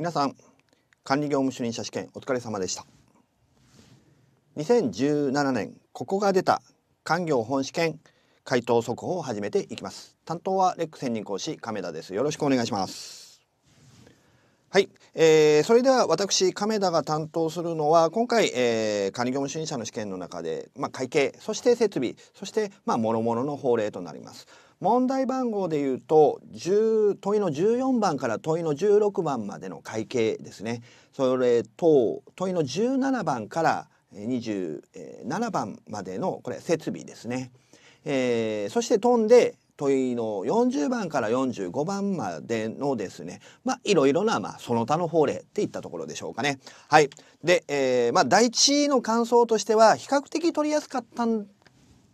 皆さん管理業務主任者試験お疲れ様でした2017年ここが出た官業本試験回答速報を始めていきます担当はレック専任講師亀田ですよろしくお願いしますはい、えー、それでは私亀田が担当するのは今回、えー、管理業務主任者の試験の中で、まあ、会計そして設備そしてまあ諸々の法令となります問題番号でいうと問いの14番から問いの16番までの会計ですねそれと問いの17番から27番までのこれ設備ですね、えー、そして飛んで問いの40番から45番までのですねまあいろいろな、まあ、その他の法令っていったところでしょうかね。はい、で、えー、まあ、第一の感想としては比較的取りやすかったん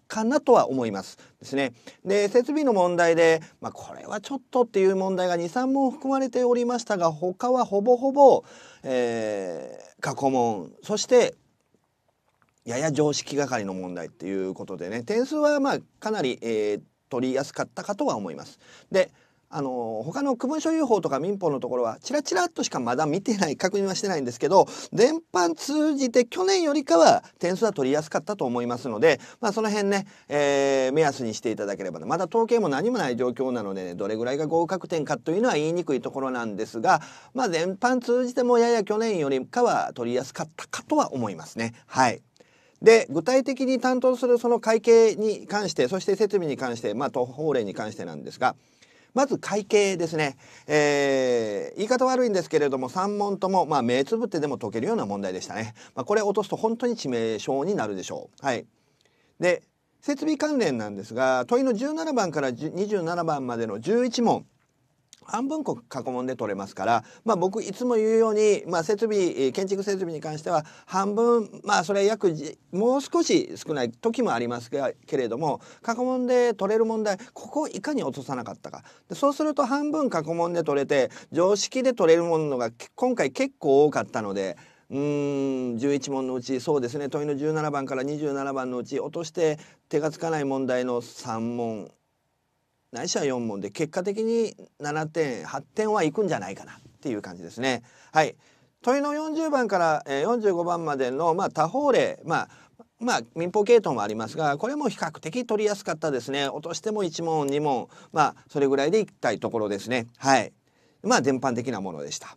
かなとは思いますですね。で設備の問題で、まあ、これはちょっとっていう問題が23問含まれておりましたが他はほぼほぼ、えー、過去問そしてやや常識係の問題っていうことでね点数はまあかなり、えー、取りやすかったかとは思います。であの他の区分所有法とか民法のところはちらちらっとしかまだ見てない確認はしてないんですけど全般通じて去年よりかは点数は取りやすかったと思いますので、まあ、その辺ね、えー、目安にしていただければまだ統計も何もない状況なので、ね、どれぐらいが合格点かというのは言いにくいところなんですが、まあ、全般通じてもやや去年よりかは取りやすかったかとは思いますね。はいで具体的に担当するその会計に関してそして設備に関して、まあ、法令に関してなんですがまず会計ですね、えー、言い方悪いんですけれども3問とも、まあ、目つぶってでも解けるような問題でしたね、まあ、これ落とすと本当に致命傷になるでしょうはいで設備関連なんですが問いの17番から27番までの11問半分こ過去問で取れますから、まあ、僕いつも言うように、まあ、設備建築設備に関しては半分まあそれ約もう少し少ない時もありますけれども過去問で取れる問題ここをいかに落とさなかったかでそうすると半分過去問で取れて常識で取れるものが今回結構多かったので。うん11問のうちそうですね問いの17番から27番のうち落として手がつかない問題の3問ないしは4問で結果的に7点8点はいくんじゃないかなっていう感じですね。はい問いの40番から45番までの、まあ、多方例、まあ、まあ民法系統もありますがこれも比較的取りやすかったですね落としても1問2問まあそれぐらいでいきたいところですねはいまあ全般的なものでした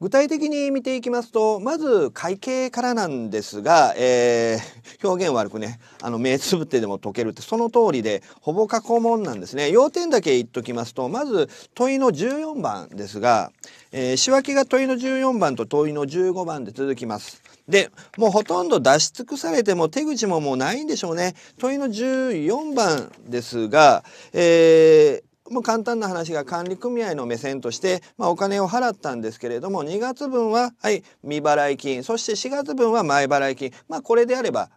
具体的に見ていきますとまず会計からなんですが、えー、表現悪くねあの目つぶってでも解けるってその通りでほぼ過去問なんですね要点だけ言っときますとまず問いの14番ですが、えー、仕分けが問いの14番と問いの15番で続きます。でもうほとんど出し尽くされても手口ももうないんでしょうね。問いの14番ですが、えーもう簡単な話が管理組合の目線として、まあ、お金を払ったんですけれども2月分は、はい、未払い金そして4月分は前払い金、まあ、これであれば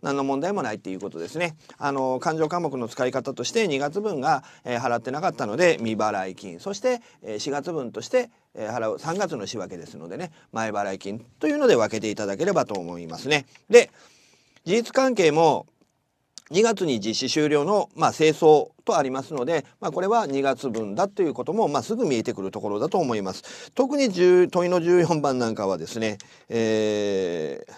何の問題もないっていうことですね。あの勘定科目の使い方として2月分が、えー、払ってなかったので未払い金そして、えー、4月分として、えー、払う3月の仕分けですのでね前払い金というので分けていただければと思いますね。で事実関係も2月に実施終了の、まあ、清掃とありますので、まあ、これは2月分だということも、まあ、すぐ見えてくるところだと思います。特に問いの14番なんかはですね、えー、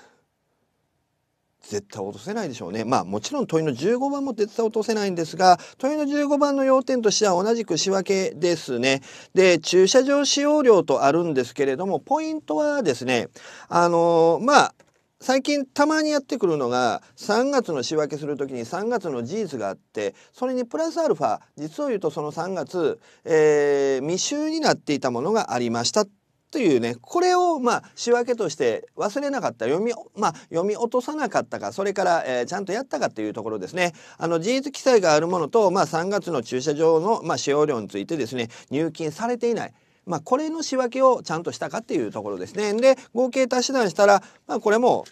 絶対落とせないでしょうね。まあもちろん問いの15番も絶対落とせないんですが問いの15番の要点としては同じく仕分けですね。で駐車場使用料とあるんですけれどもポイントはですねあのまあ最近たまにやってくるのが3月の仕分けするときに3月の事実があってそれにプラスアルファ実を言うとその3月、えー、未収になっていたものがありましたというねこれをまあ仕分けとして忘れなかった読み,、まあ、読み落とさなかったかそれから、えー、ちゃんとやったかというところですねあの事実記載があるものと、まあ、3月の駐車場の、まあ、使用料についてですね入金されていない。まあ、これの仕分けをちゃんとしたかっていうところですね。で合計足し算したら、まあ、これも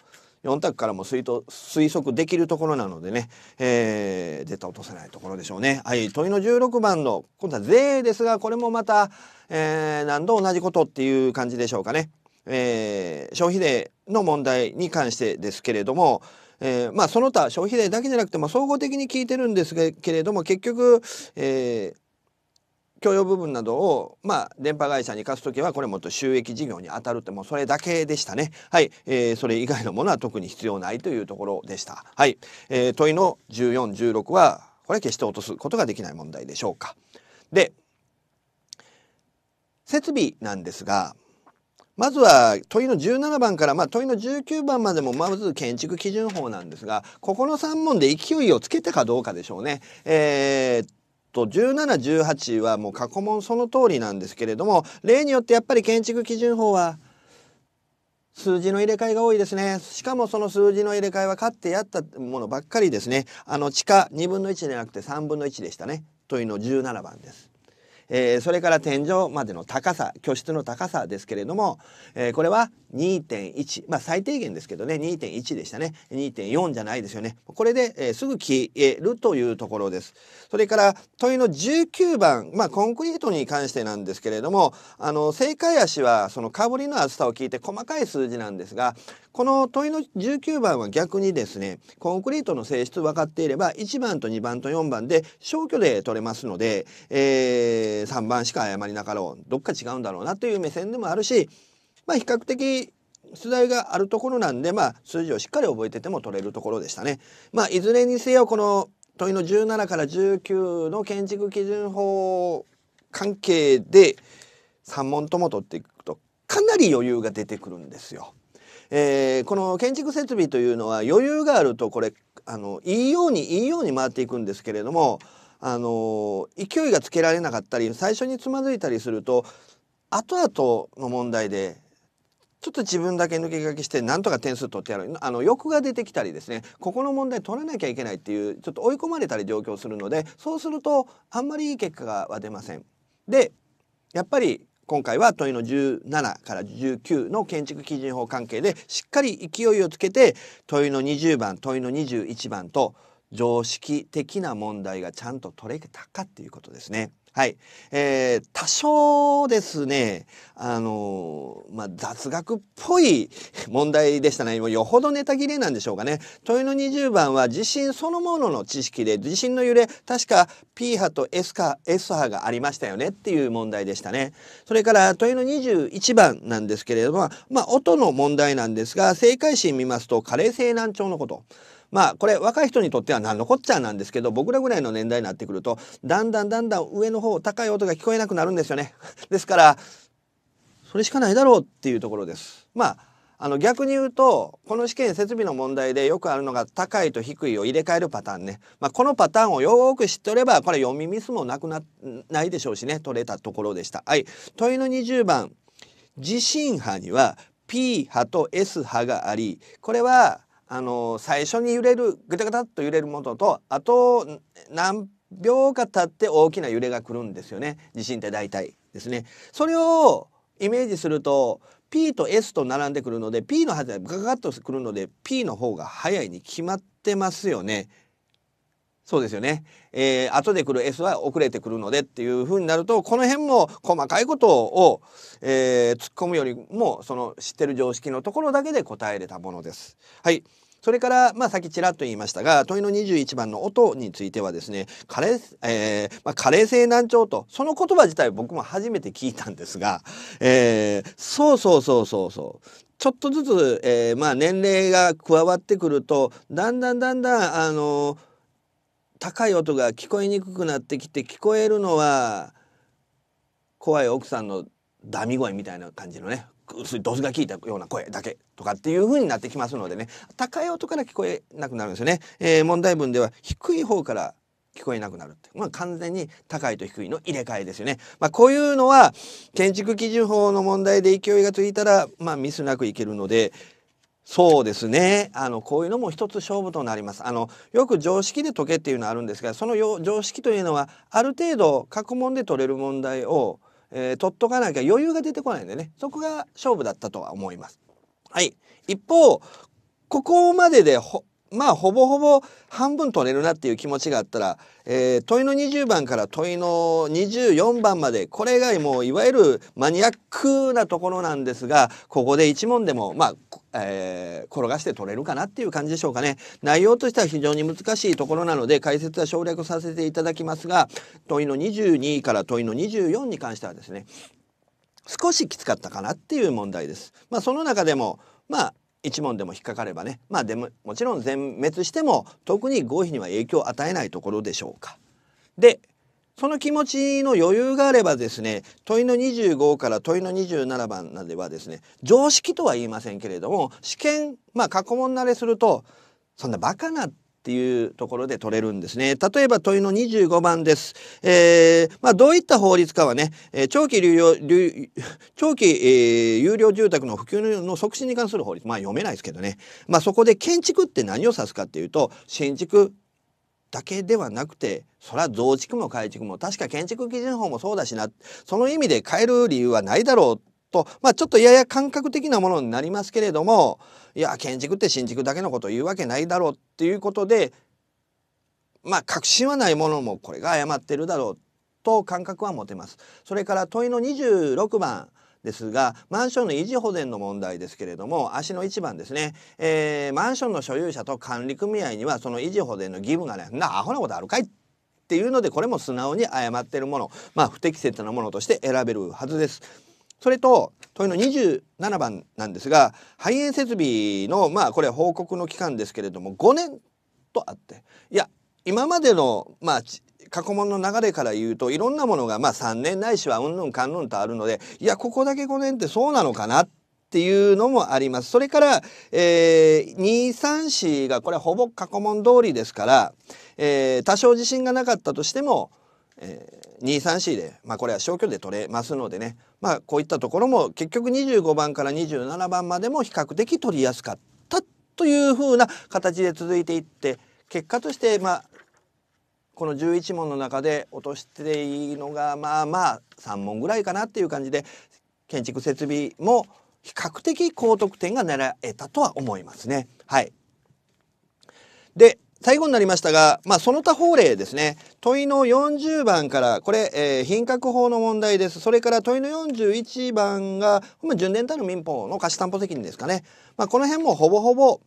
4択からも推測できるところなのでね、えー、絶対落とせないところでしょうね。はい、問いの16番の今度は税ですがこれもまた、えー、何度同じことっていう感じでしょうかね。えー、消費税の問題に関してですけれども、えー、まあその他消費税だけじゃなくて、も総合的に聞いてるんですけれども結局、えー、共用部分などを、まあ、電波会社に貸すときは、これもっと収益事業に当たるって、もうそれだけでしたね。はい。えー、それ以外のものは特に必要ないというところでした。はい。えー、問いの14、16は、これ決して落とすことができない問題でしょうか。で、設備なんですが、まずは問いの17番から、まあ、問いの19番までもまず建築基準法なんですがここの3問で勢いをつけたかどうかでしょうね。えー、と1718はもう過去問その通りなんですけれども例によってやっぱり建築基準法は数字の入れ替えが多いですね。しかもその数字の入れ替えは勝ってやったものばっかりですね。あの地下2分の1じゃなくて3分の1でしたね。というの17番です。えー、それから天井までの高さ、居室の高さですけれども、えー、これは2.1まあ最低限ですけどね2.1でしたね2.4じゃないですよねこれで、えー、すぐ消えるというところですそれから問いの19番まあコンクリートに関してなんですけれどもあの正解足はそのかぶりの厚さを聞いて細かい数字なんですがこの問いの19番は逆にですねコンクリートの性質分かっていれば1番と2番と4番で消去で取れますので、えー、3番しか誤りなかろうどっか違うんだろうなという目線でもあるしまあ比較的出題があるところなんで、まあ、数字をしっかり覚えてても取れるところでしたね。まあ、いずれにせよこの問いの17から19の建築基準法関係で3問とも取っていくとかなり余裕が出てくるんですよ。えー、この建築設備というのは余裕があるとこれあのいいようにいいように回っていくんですけれどもあの勢いがつけられなかったり最初につまずいたりすると後々の問題でちょっと自分だけ抜け書きしてなんとか点数取ってやるあの欲が出てきたりですねここの問題取らなきゃいけないっていうちょっと追い込まれたり状況するのでそうするとあんまりいい結果が出ません。でやっぱり今回は問いの17から19の建築基準法関係でしっかり勢いをつけて問いの20番問いの21番と常識的な問題がちゃんと取れたかっていうことですね。はい。えー、多少ですね、あのー、まあ、雑学っぽい問題でしたね。もうよほどネタ切れなんでしょうかね。問いの20番は地震そのものの知識で、地震の揺れ、確か P 波と S 波、S 波がありましたよねっていう問題でしたね。それから問いの21番なんですけれども、まあ、音の問題なんですが、正解心見ますと、加齢性難聴のこと。まあこれ若い人にとっては何のこっちゃなんですけど僕らぐらいの年代になってくるとだんだんだんだん上の方高い音が聞こえなくなるんですよね。ですからそれしかないだろうっていうところです。まああの逆に言うとこの試験設備の問題でよくあるのが高いと低いを入れ替えるパターンね、まあ、このパターンをよく知っておればこれ読みミスもなくなないでしょうしね取れたところでした。はい、問いの20番地震波には P 波と S 波がありこれはあの最初に揺れるぐたぐたっと揺れるものとあと何秒か経って大きな揺れが来るんですよね地震って大体ですね。それをイメージすると P と S と並んでくるので P のはずがガガッとくるので P の方が早いに決まってますよね。そうですよね。えー、後で来る S は遅れてくるのでっていうふうになると、この辺も細かいことを、えー、突っ込むよりも、その知ってる常識のところだけで答えれたものです。はい。それから、まあ、さっきちらっと言いましたが、問いの21番の音についてはですね、加齢、えー、まあ、加齢性難聴と、その言葉自体僕も初めて聞いたんですが、えー、そうそうそうそうそう。ちょっとずつ、えー、まあ、年齢が加わってくると、だんだんだんだん、あのー高い音が聞こえにくくなってきて聞こえるのは怖い奥さんのダミ声みたいな感じのねドスが効いたような声だけとかっていう風になってきますのでね高い音から聞こえなくなるんですよね、えー、問題文では低い方から聞こえなくなるって、まあ、完全に高いと低いの入れ替えですよね、まあ、こういうのは建築基準法の問題で勢いがついたら、まあ、ミスなくいけるのでそうですね。あの、こういうのも一つ勝負となります。あの、よく常識で解けっていうのはあるんですが、その常識というのは、ある程度、各問で取れる問題を、えー、取っとかなきゃ余裕が出てこないんでね、そこが勝負だったとは思います。はい。一方、ここまででまあほぼほぼ半分取れるなっていう気持ちがあったら、えー、問いの20番から問いの24番までこれがもういわゆるマニアックなところなんですがここで1問でもまあ、えー、転がして取れるかなっていう感じでしょうかね内容としては非常に難しいところなので解説は省略させていただきますが問いの22から問いの24に関してはですね少しきつかったかなっていう問題です。まあ、その中でもまあ一問でも引っかかればねまあでももちろん全滅しても特に合否には影響を与えないところでしょうか。でその気持ちの余裕があればですね問いの25から問いの27番まではですね常識とは言いませんけれども試験まあ過去問慣れするとそんなバカなっていうところで取れるんですね。例えば問いの25番です。えー、まあ、どういった法律かはね、え長期流用長期、えー、有料住宅の普及の促進に関する法律、まあ読めないですけどね。まあそこで建築って何を指すかっていうと、新築だけではなくてそら増築も改築も確か建築基準法もそうだしなその意味で変える理由はないだろうと、まあ、ちょっとやや感覚的なものになりますけれどもいや建築って新築だけのこと言うわけないだろうっていうことでまあ確信はないものもこれが誤ってるだろうと感覚は持てます。それから問いの26番ですがマンションの維持保全の問題ですけれども足の1番ですね、えー、マンションの所有者と管理組合にはその維持保全の義務がねなアホなことあるかいっていうのでこれも素直に誤ってるものまあ不適切なものとして選べるはずです。それと問いの27番なんですが肺炎設備のまあこれ報告の期間ですけれども5年とあっていや今までのまあ過去問の流れから言うといろんなものがまあ3年ないしはうんぬんかんぬんとあるのでいやここだけ5年ってそうなのかなっていうのもあります。それから、えー、234がこれほぼ過去問通りですから、えー、多少自信がなかったとしてもえー、234で、まあ、これは消去で取れますのでね、まあ、こういったところも結局25番から27番までも比較的取りやすかったというふうな形で続いていって結果として、まあ、この11問の中で落としていいのがまあまあ3問ぐらいかなっていう感じで建築設備も比較的高得点が狙えたとは思いますね。はい、で最後になりましたが、まあ、その他法令ですね。問いの40番から、これ、えー、品格法の問題です。それから問いの41番が、まあ、順伝たる民法の貸し担保責任ですかね。まあ、この辺もほぼほぼ、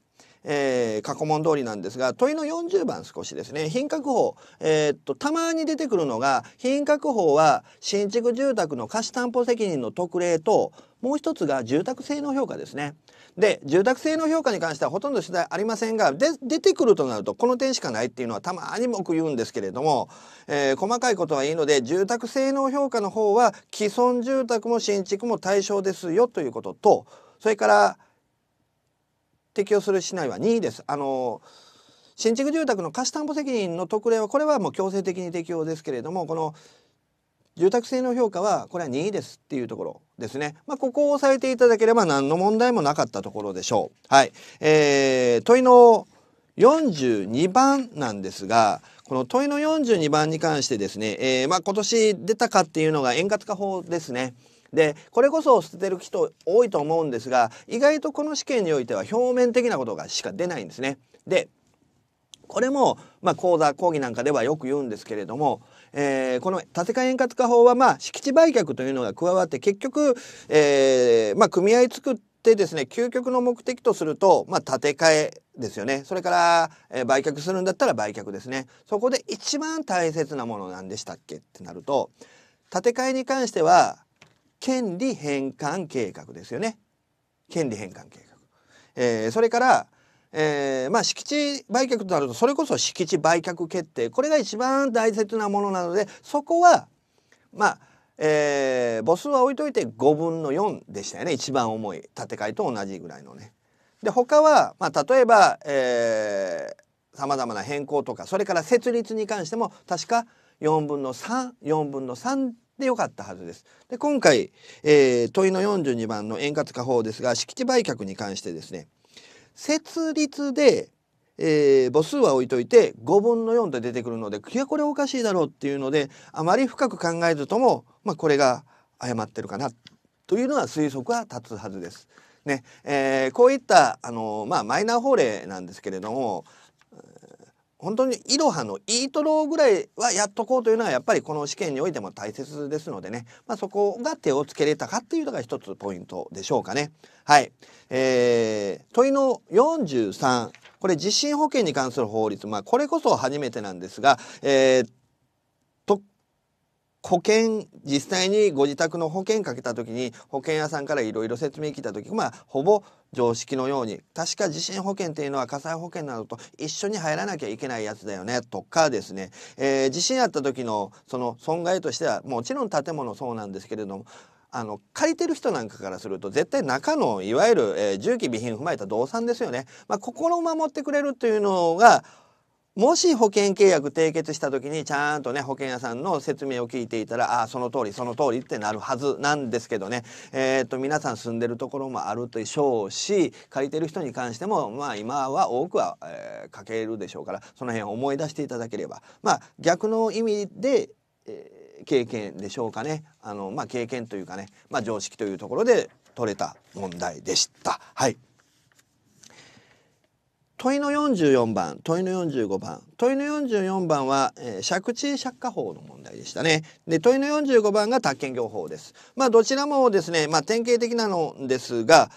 えー、過去問通りなんですが問いの40番少しですね品格法、えー、っとたまに出てくるのが品格法は新築住宅の貸し担保責任の特例ともう一つが住宅性能評価ですね。で住宅性能評価に関してはほとんど取材ありませんがで出てくるとなるとこの点しかないっていうのはたまに僕言うんですけれども、えー、細かいことはいいので住宅性能評価の方は既存住宅も新築も対象ですよということとそれから適用する市内は2位です。あの新築住宅の貸し担保責任の特例はこれはもう強制的に適用ですけれどもこの住宅性能評価はこれは任意ですっていうところですね。まあ、ここを押さえていただければ何の問題もなかったところでしょう。はい。えー、問いの42番なんですが、この問いの42番に関してですね、えー、まあ、今年出たかっていうのが円滑化法ですね。でこれこそ捨ててる人多いと思うんですが意外とこの試験においては表面的なことがしか出ないんですね。でこれも、まあ、講座講義なんかではよく言うんですけれども、えー、この建て替え円滑化法は、まあ、敷地売却というのが加わって結局、えーまあ、組合作ってですね究極の目的とすると、まあ、建て替えですよねそれから、えー、売却するんだったら売却ですねそこで一番大切なものなんでしたっけってなると建て替えに関しては権利返還計画ですよね権利返還計画。えー、それからえー、まあ敷地売却となるとそれこそ敷地売却決定これが一番大切なものなのでそこはまあえー、母数は置いといて5分の4でしたよね一番重い建て替えと同じぐらいのね。で他は、まあ、例えば、えさまざまな変更とかそれから設立に関しても確か4分の34分の3でよかったはずです。で今回、えー、問いの42番の円滑化法ですが敷地売却に関してですね設立で、えー、母数は置いといて5分の4で出てくるのでいやこれおかしいだろうっていうのであまり深く考えずとも、まあ、これが誤ってるかなというのは推測は立つはずです。ねえー、こういったあの、まあ、マイナー法令なんですけれども、本当にイロハのイートローぐらいはやっとこうというのはやっぱりこの試験においても大切ですのでね、まあ、そこが手をつけれたかっていうのが一つポイントでしょうかね。はい。えー、問いの43。これ地震保険に関する法律。まあ、これこそ初めてなんですが、えー、保険、実際にご自宅の保険かけた時に保険屋さんからいろいろ説明来た時、まあほぼ常識のように、確か地震保険っていうのは火災保険などと一緒に入らなきゃいけないやつだよねとかですね、えー、地震あった時のその損害としてはもちろん建物そうなんですけれども、あの借りてる人なんかからすると絶対中のいわゆる、えー、重機備品踏まえた動産ですよね、まあ、心を守ってくれるというのがもし保険契約締結した時にちゃんとね保険屋さんの説明を聞いていたらああその通りその通りってなるはずなんですけどねえっ、ー、と皆さん住んでるところもあるでしょうし借りてる人に関してもまあ今は多くは、えー、書けるでしょうからその辺を思い出していただければまあ逆の意味で、えー、経験でしょうかねあのまあ経験というかねまあ常識というところで取れた問題でした。はい問いの44番問いの45番問いの44番は、えー、借地借家法の問題でしたねで問いの45番が宅建業法ですまあどちらもですねまあ典型的なのですが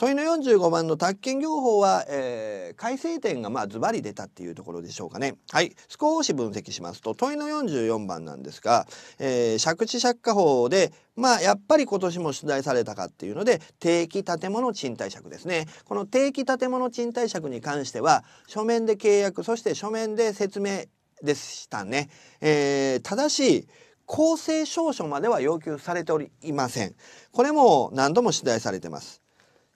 問いの45番の宅建業法は、えー、改正点がまあズバリ出たっていうところでしょうかね。はい、少し分析しますと問いの44番なんですが、えー、借地借家法でまあやっぱり今年も出題されたかっていうので定期建物賃貸借ですね。この定期建物賃貸借に関しては書面で契約そして書面で説明でしたね。えー、ただし公正証書までは要求されておりません。これも何度も出題されてます。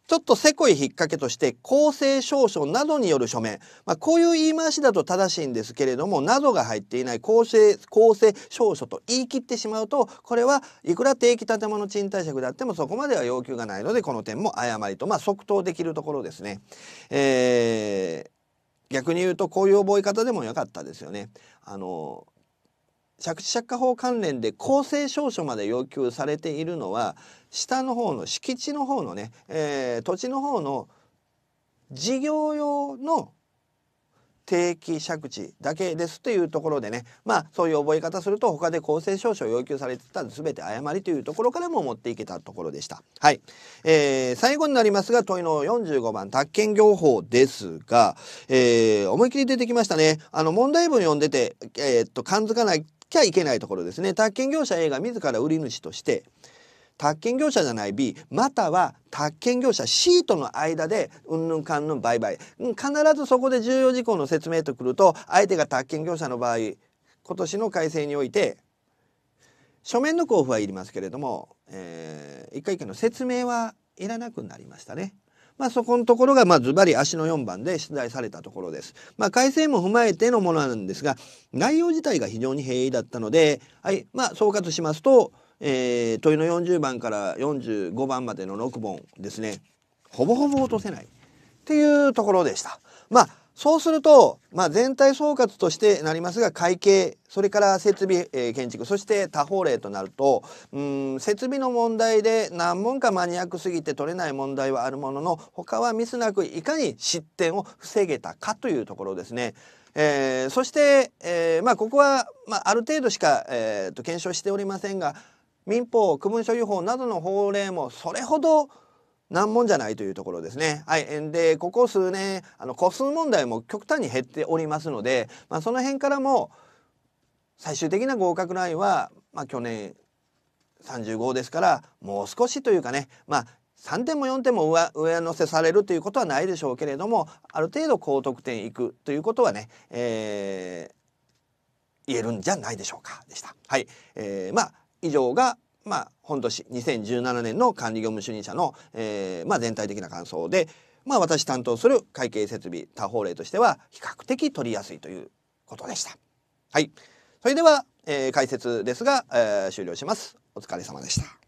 ちょっとせこい引っ掛けとして公正証書などによる署名。まあ、こういう言い回しだと正しいんですけれどもなどが入っていない公正公正証書と言い切ってしまうとこれはいくら定期建物賃貸借であってもそこまでは要求がないのでこの点も誤りと、まあ、即答できるところですね。えー、逆に言うとこういう覚え方でもよかったですよね。あの借地借家法関連で公正証書まで要求されているのは下の方の敷地の方のね、えー、土地の方の事業用の定期借地だけですというところでねまあそういう覚え方すると他で公正証書を要求されてた全て誤りというところからも持っていけたところでした。はい、えー、最後になりますが問いの45番宅建業法ですが、えー、思い切り出てきましたね。あの問題文読んでて、えー、っと感づかなきゃいけないところですね。宅建業者 A が自ら売り主として宅建業者じゃない B または宅建業者 C との間でうんぬんかんぬん売買必ずそこで重要事項の説明とくると相手が宅建業者の場合今年の改正において書面の交付はいりますけれども、えー、一回一回の説明はいらなくなりましたね。まあ、そこのところが、まあ、ズバリ足の4番で出題されたところです。まあ、改正も踏まえてのものなんですが、内容自体が非常に平易だったので、はい、まあ、総括しますと、えー、問いの40番から45番までの6本ですねほぼほぼ落とせないっていうところでした。まあそうすると、まあ、全体総括としてなりますが会計それから設備、えー、建築そして他方例となるとうん設備の問題で何問かマニアックすぎて取れない問題はあるものの他はミスなくいかに失点を防げたかというところですね。えー、そして、えーまあ、ここは、まあ、ある程度しか、えーと検証しておりませんが民法区分所有法などの法令もそれほど難問じゃないというところですね。はい、でここ数年あの個数問題も極端に減っておりますので、まあ、その辺からも最終的な合格ラインは、まあ、去年35ですからもう少しというかね、まあ、3点も4点も上上乗せされるということはないでしょうけれどもある程度高得点いくということはね、えー、言えるんじゃないでしょうかでした。はい、えー、まあ以上がまあ、本年2017年の管理業務主任者の、えーまあ、全体的な感想で、まあ、私担当する会計設備他方例としては比較的取りやすいということでした。はい、それでは、えー、解説ですが、えー、終了します。お疲れ様でした。